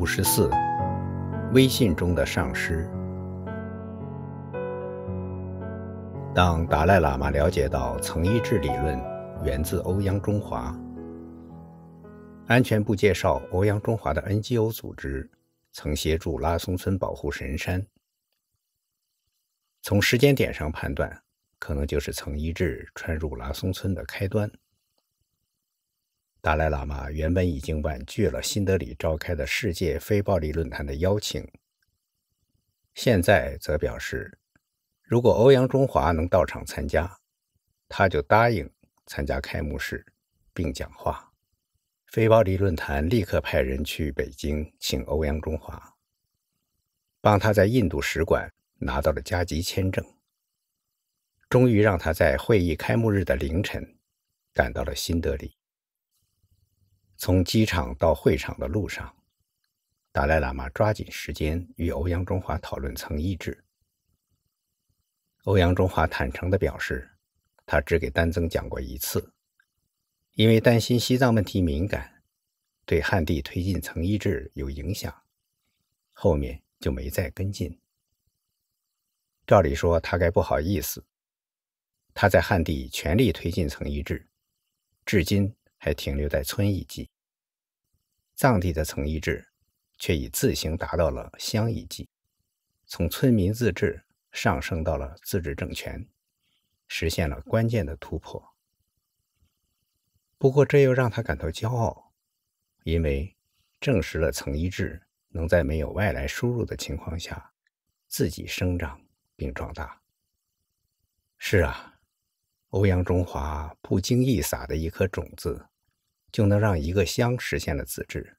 五十四，微信中的上师。当达赖喇嘛了解到曾一智理论源自欧阳中华，安全部介绍欧阳中华的 NGO 组织曾协助拉松村保护神山。从时间点上判断，可能就是曾一智穿入拉松村的开端。达赖喇嘛原本已经婉拒了新德里召开的世界非暴力论坛的邀请，现在则表示，如果欧阳中华能到场参加，他就答应参加开幕式并讲话。非暴力论坛立刻派人去北京请欧阳中华，帮他在印度使馆拿到了加急签证，终于让他在会议开幕日的凌晨赶到了新德里。从机场到会场的路上，达赖喇嘛抓紧时间与欧阳中华讨论层议制。欧阳中华坦诚地表示，他只给丹增讲过一次，因为担心西藏问题敏感，对汉地推进层议制有影响，后面就没再跟进。照理说他该不好意思，他在汉地全力推进层议制，至今。还停留在村一级，藏地的层一制却已自行达到了乡一级，从村民自治上升到了自治政权，实现了关键的突破。不过，这又让他感到骄傲，因为证实了层一制能在没有外来输入的情况下自己生长并壮大。是啊，欧阳中华不经意撒的一颗种子。就能让一个乡实现了自治。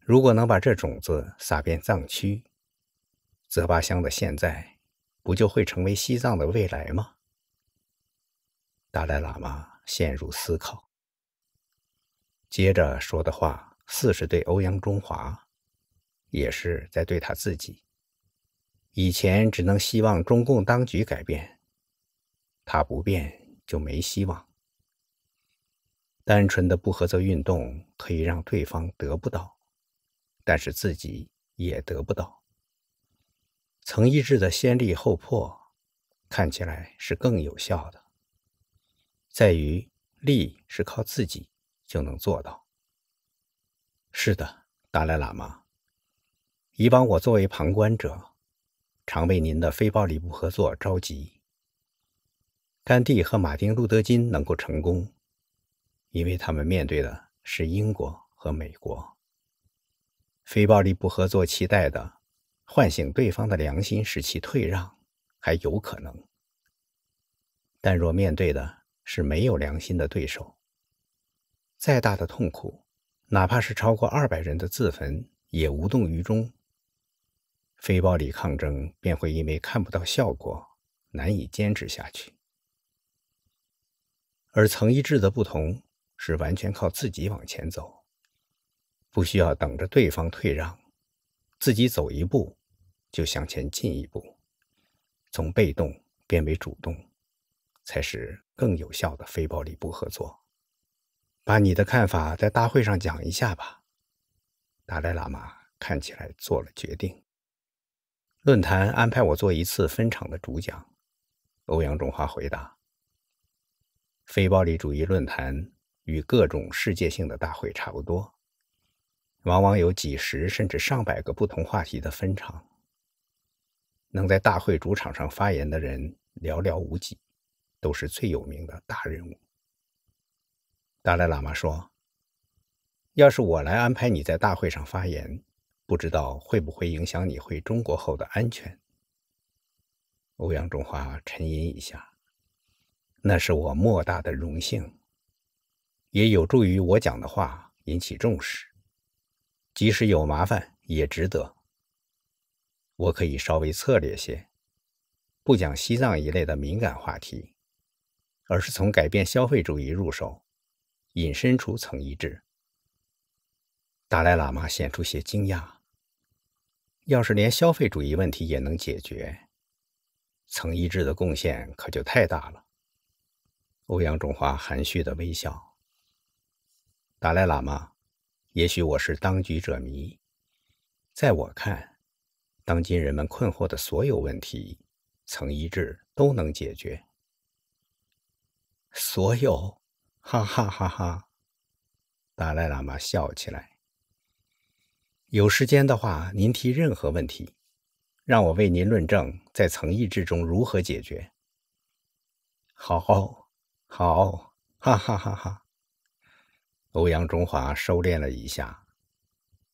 如果能把这种子撒遍藏区，泽巴乡的现在不就会成为西藏的未来吗？达赖喇嘛陷入思考，接着说的话，似是对欧阳中华，也是在对他自己。以前只能希望中共当局改变，他不变就没希望。单纯的不合作运动可以让对方得不到，但是自己也得不到。曾一志的先立后破看起来是更有效的，在于立是靠自己就能做到。是的，达赖喇嘛，以往我作为旁观者，常为您的非暴力不合作着急。甘地和马丁·路德·金能够成功。因为他们面对的是英国和美国，非暴力不合作期待的唤醒对方的良心，使其退让还有可能，但若面对的是没有良心的对手，再大的痛苦，哪怕是超过二百人的自焚，也无动于衷，非暴力抗争便会因为看不到效果，难以坚持下去，而层一制的不同。是完全靠自己往前走，不需要等着对方退让，自己走一步就向前进一步，从被动变为主动，才是更有效的非暴力不合作。把你的看法在大会上讲一下吧。达赖喇嘛看起来做了决定，论坛安排我做一次分场的主讲。欧阳中华回答：非暴力主义论坛。与各种世界性的大会差不多，往往有几十甚至上百个不同话题的分场。能在大会主场上发言的人寥寥无几，都是最有名的大人物。达赖喇嘛说：“要是我来安排你在大会上发言，不知道会不会影响你回中国后的安全？”欧阳中华沉吟一下：“那是我莫大的荣幸。”也有助于我讲的话引起重视，即使有麻烦也值得。我可以稍微策略些，不讲西藏一类的敏感话题，而是从改变消费主义入手，引申出层一致。达赖喇嘛显出些惊讶，要是连消费主义问题也能解决，层一致的贡献可就太大了。欧阳中华含蓄的微笑。达赖喇嘛，也许我是当局者迷。在我看，当今人们困惑的所有问题，曾一智都能解决。所有，哈哈哈哈！达赖喇嘛笑起来。有时间的话，您提任何问题，让我为您论证在层意智中如何解决。好，好，哈哈哈哈！欧阳中华收敛了一下，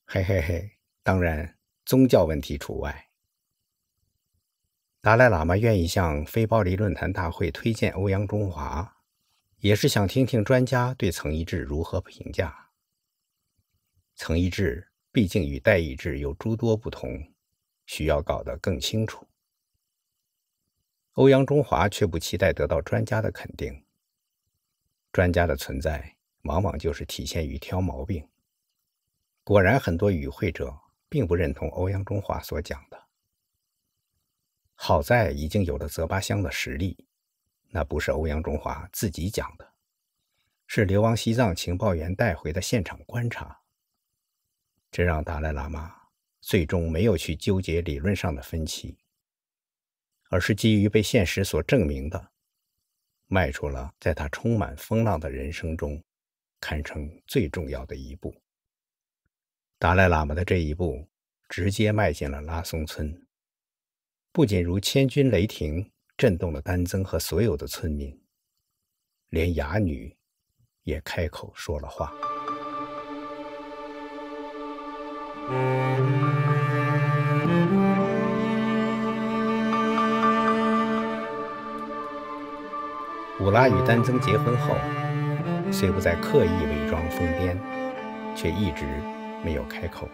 嘿嘿嘿，当然宗教问题除外。达赖喇嘛愿意向非暴力论坛大会推荐欧阳中华，也是想听听专家对曾一智如何评价。曾一智毕竟与戴一智有诸多不同，需要搞得更清楚。欧阳中华却不期待得到专家的肯定，专家的存在。往往就是体现于挑毛病。果然，很多与会者并不认同欧阳中华所讲的。好在已经有了泽巴乡的实力，那不是欧阳中华自己讲的，是流亡西藏情报员带回的现场观察。这让达赖喇嘛最终没有去纠结理论上的分歧，而是基于被现实所证明的，迈出了在他充满风浪的人生中。堪称最重要的一步。达赖喇嘛的这一步，直接迈进了拉松村，不仅如千钧雷霆，震动了丹增和所有的村民，连哑女也开口说了话。乌拉与丹增结婚后。虽不再刻意伪装疯癫，却一直没有开口。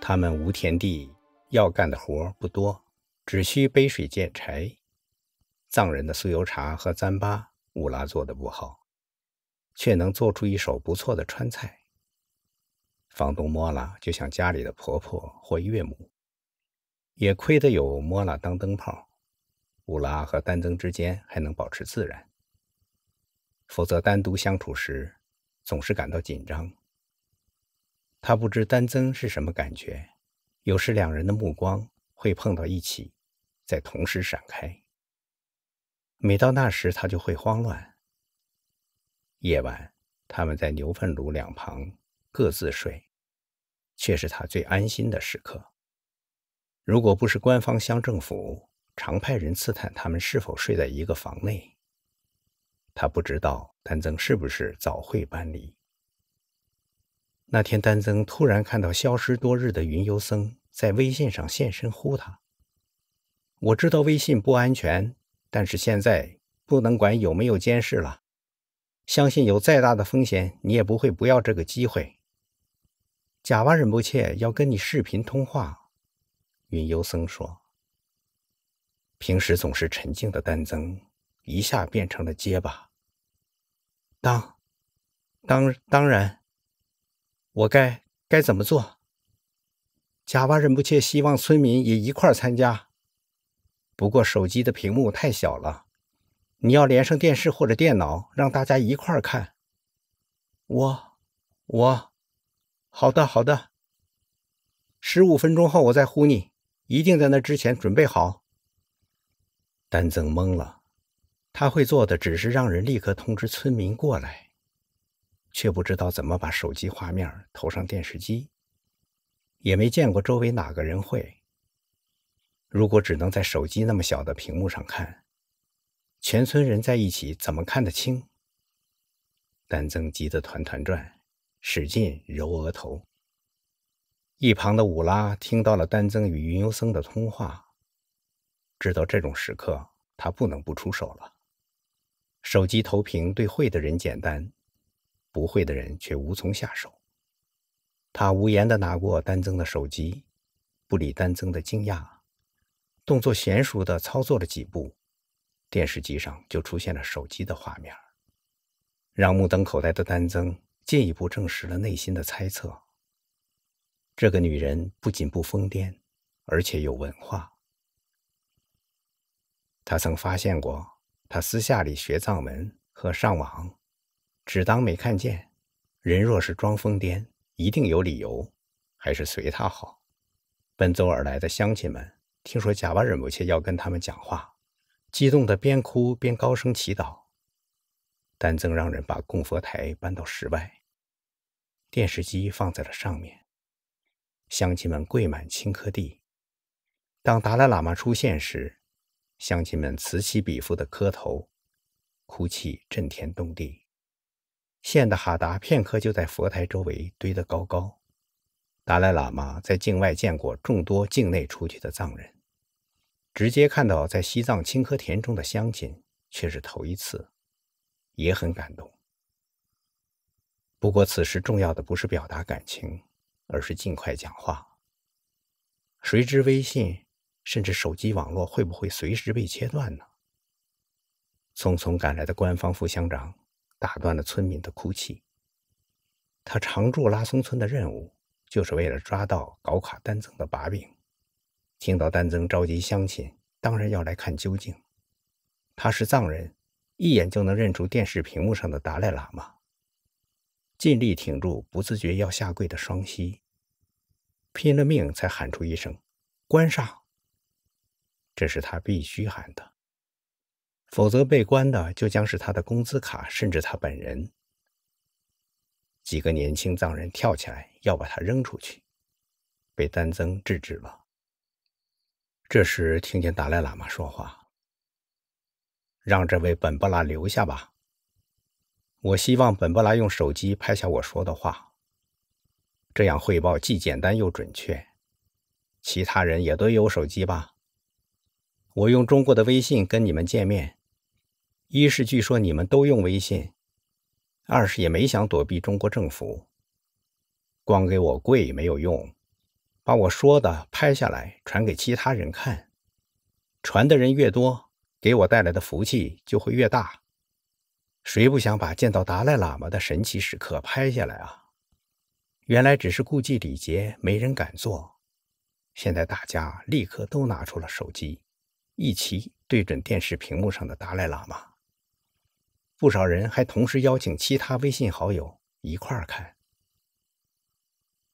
他们无田地，要干的活不多，只需背水见柴。藏人的酥油茶和糌粑，乌拉做的不好，却能做出一手不错的川菜。房东莫拉就像家里的婆婆或岳母，也亏得有莫拉当灯泡。乌拉和丹增之间还能保持自然。否则，单独相处时总是感到紧张。他不知丹增是什么感觉，有时两人的目光会碰到一起，在同时闪开。每到那时，他就会慌乱。夜晚，他们在牛粪炉两旁各自睡，却是他最安心的时刻。如果不是官方乡政府常派人刺探他们是否睡在一个房内，他不知道丹增是不是早会搬离。那天，丹增突然看到消失多日的云游僧在微信上现身呼他。我知道微信不安全，但是现在不能管有没有监视了。相信有再大的风险，你也不会不要这个机会。贾巴仁波切要跟你视频通话。云游僧说：“平时总是沉静的丹增。”一下变成了结巴。当，当当然，我该该怎么做？贾巴忍不切希望村民也一块参加。不过手机的屏幕太小了，你要连上电视或者电脑，让大家一块看。我，我，好的好的。十五分钟后我再呼你，一定在那之前准备好。丹增懵了。他会做的只是让人立刻通知村民过来，却不知道怎么把手机画面投上电视机，也没见过周围哪个人会。如果只能在手机那么小的屏幕上看，全村人在一起怎么看得清？丹增急得团团转，使劲揉额头。一旁的伍拉听到了丹增与云游僧的通话，知道这种时刻他不能不出手了。手机投屏对会的人简单，不会的人却无从下手。他无言地拿过丹增的手机，不理丹增的惊讶，动作娴熟地操作了几步，电视机上就出现了手机的画面，让目瞪口呆的丹增进一步证实了内心的猜测：这个女人不仅不疯癫，而且有文化。他曾发现过。他私下里学藏文和上网，只当没看见。人若是装疯癫，一定有理由，还是随他好。奔走而来的乡亲们听说贾巴仁波切要跟他们讲话，激动的边哭边高声祈祷。丹增让人把供佛台搬到室外，电视机放在了上面。乡亲们跪满青稞地。当达赖喇嘛出现时，乡亲们此起彼伏的磕头，哭泣震天动地。献的哈达片刻就在佛台周围堆得高高。达赖喇嘛在境外见过众多境内出去的藏人，直接看到在西藏青稞田中的乡亲却是头一次，也很感动。不过此时重要的不是表达感情，而是尽快讲话。谁知微信？甚至手机网络会不会随时被切断呢？匆匆赶来的官方副乡长打断了村民的哭泣。他常驻拉松村的任务就是为了抓到搞垮丹增的把柄。听到丹增召集乡亲，当然要来看究竟。他是藏人，一眼就能认出电视屏幕上的达赖喇嘛。尽力挺住，不自觉要下跪的双膝，拼了命才喊出一声：“关上！”这是他必须喊的，否则被关的就将是他的工资卡，甚至他本人。几个年轻藏人跳起来要把他扔出去，被丹增制止了。这时听见达赖喇嘛说话：“让这位本布拉留下吧。我希望本布拉用手机拍下我说的话，这样汇报既简单又准确。其他人也都有手机吧。”我用中国的微信跟你们见面，一是据说你们都用微信，二是也没想躲避中国政府。光给我跪没有用，把我说的拍下来传给其他人看，传的人越多，给我带来的福气就会越大。谁不想把见到达赖喇嘛的神奇时刻拍下来啊？原来只是顾忌礼节，没人敢做，现在大家立刻都拿出了手机。一齐对准电视屏幕上的达赖喇嘛，不少人还同时邀请其他微信好友一块看。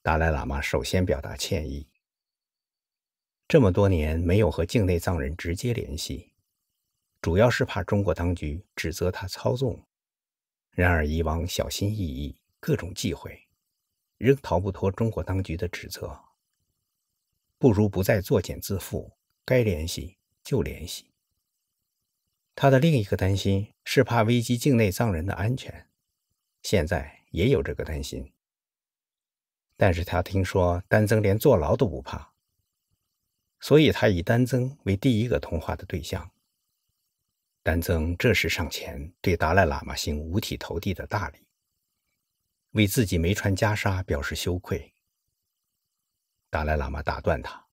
达赖喇嘛首先表达歉意：这么多年没有和境内藏人直接联系，主要是怕中国当局指责他操纵。然而以往小心翼翼、各种忌讳，仍逃不脱中国当局的指责。不如不再作茧自缚，该联系。就联系。他的另一个担心是怕危及境内藏人的安全，现在也有这个担心。但是他听说丹增连坐牢都不怕，所以他以丹增为第一个通话的对象。丹增这时上前对达赖喇嘛行五体投地的大礼，为自己没穿袈裟表示羞愧。达赖喇嘛打断他。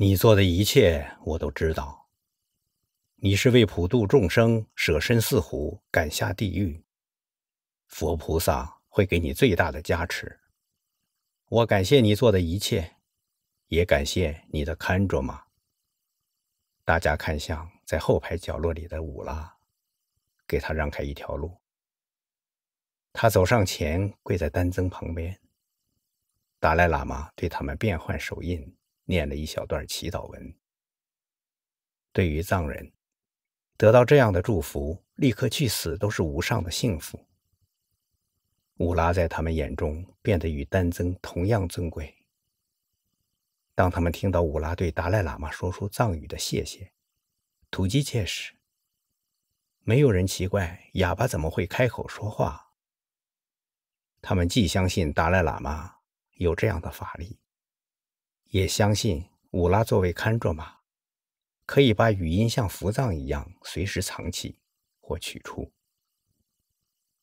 你做的一切我都知道，你是为普度众生舍身似虎，敢下地狱。佛菩萨会给你最大的加持。我感谢你做的一切，也感谢你的看着嘛。大家看向在后排角落里的五拉，给他让开一条路。他走上前，跪在丹增旁边。达赖喇嘛对他们变换手印。念了一小段祈祷文。对于藏人，得到这样的祝福，立刻去死都是无上的幸福。乌拉在他们眼中变得与丹增同样尊贵。当他们听到乌拉对达赖喇嘛说出藏语的“谢谢”，土鸡切时，没有人奇怪哑巴怎么会开口说话。他们既相信达赖喇嘛有这样的法力。也相信五拉作为看着马，可以把语音像佛藏一样随时藏起或取出。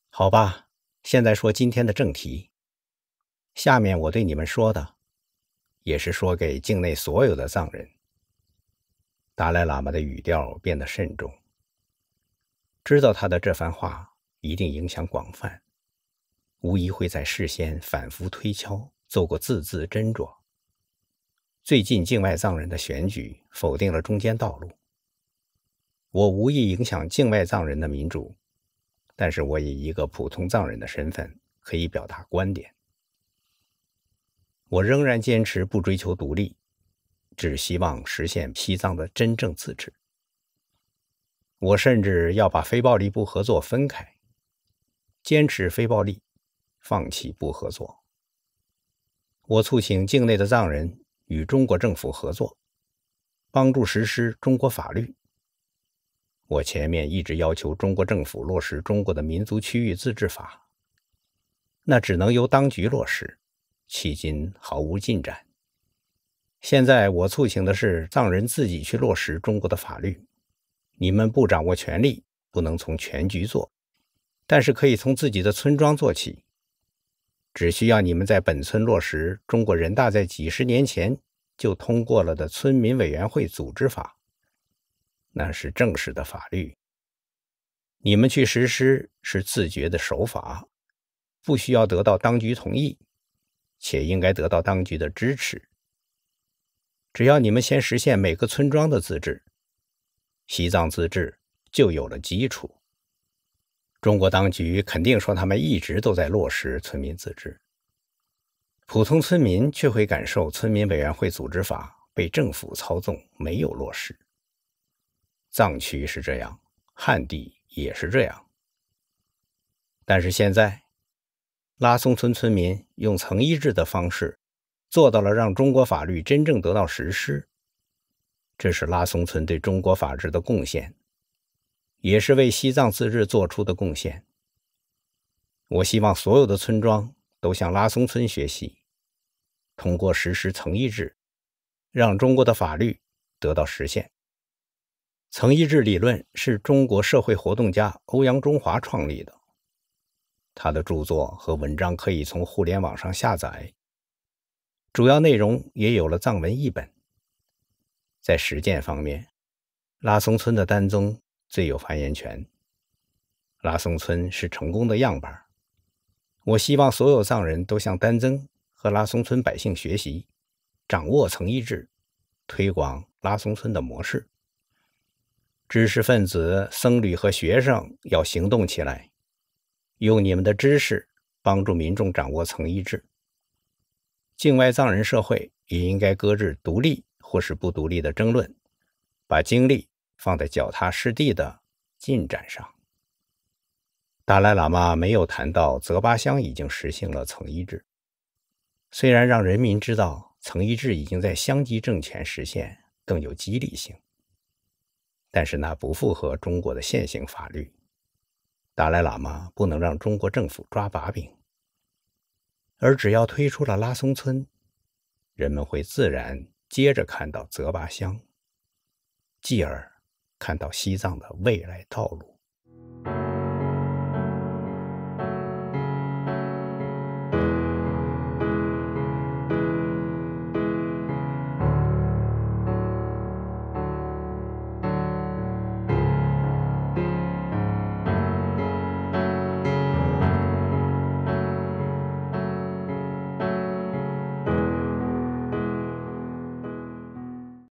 好吧，现在说今天的正题。下面我对你们说的，也是说给境内所有的藏人。达赖喇嘛的语调变得慎重，知道他的这番话一定影响广泛，无疑会在事先反复推敲，做过字字斟酌。最近境外藏人的选举否定了中间道路。我无意影响境外藏人的民主，但是我以一个普通藏人的身份可以表达观点。我仍然坚持不追求独立，只希望实现西藏的真正自治。我甚至要把非暴力不合作分开，坚持非暴力，放弃不合作。我促请境内的藏人。与中国政府合作，帮助实施中国法律。我前面一直要求中国政府落实中国的民族区域自治法，那只能由当局落实，迄今毫无进展。现在我促请的是藏人自己去落实中国的法律。你们不掌握权力，不能从全局做，但是可以从自己的村庄做起。只需要你们在本村落实《中国人大》在几十年前就通过了的《村民委员会组织法》，那是正式的法律。你们去实施是自觉的守法，不需要得到当局同意，且应该得到当局的支持。只要你们先实现每个村庄的自治，西藏自治就有了基础。中国当局肯定说他们一直都在落实村民自治，普通村民却会感受《村民委员会组织法》被政府操纵，没有落实。藏区是这样，汉地也是这样。但是现在，拉松村村民用层一制的方式做到了让中国法律真正得到实施，这是拉松村对中国法治的贡献。也是为西藏自治做出的贡献。我希望所有的村庄都向拉松村学习，通过实施层议制，让中国的法律得到实现。层议制理论是中国社会活动家欧阳中华创立的，他的著作和文章可以从互联网上下载，主要内容也有了藏文译本。在实践方面，拉松村的丹宗。最有发言权。拉松村是成功的样板，我希望所有藏人都向丹增和拉松村百姓学习，掌握层议制，推广拉松村的模式。知识分子、僧侣和学生要行动起来，用你们的知识帮助民众掌握层议制。境外藏人社会也应该搁置独立或是不独立的争论，把精力。放在脚踏实地的进展上，达赖喇嘛没有谈到泽巴乡已经实行了层一制。虽然让人民知道层一制已经在乡级政权实现更有激励性，但是那不符合中国的现行法律。达赖喇嘛不能让中国政府抓把柄，而只要推出了拉松村，人们会自然接着看到泽巴乡，继而。看到西藏的未来道路。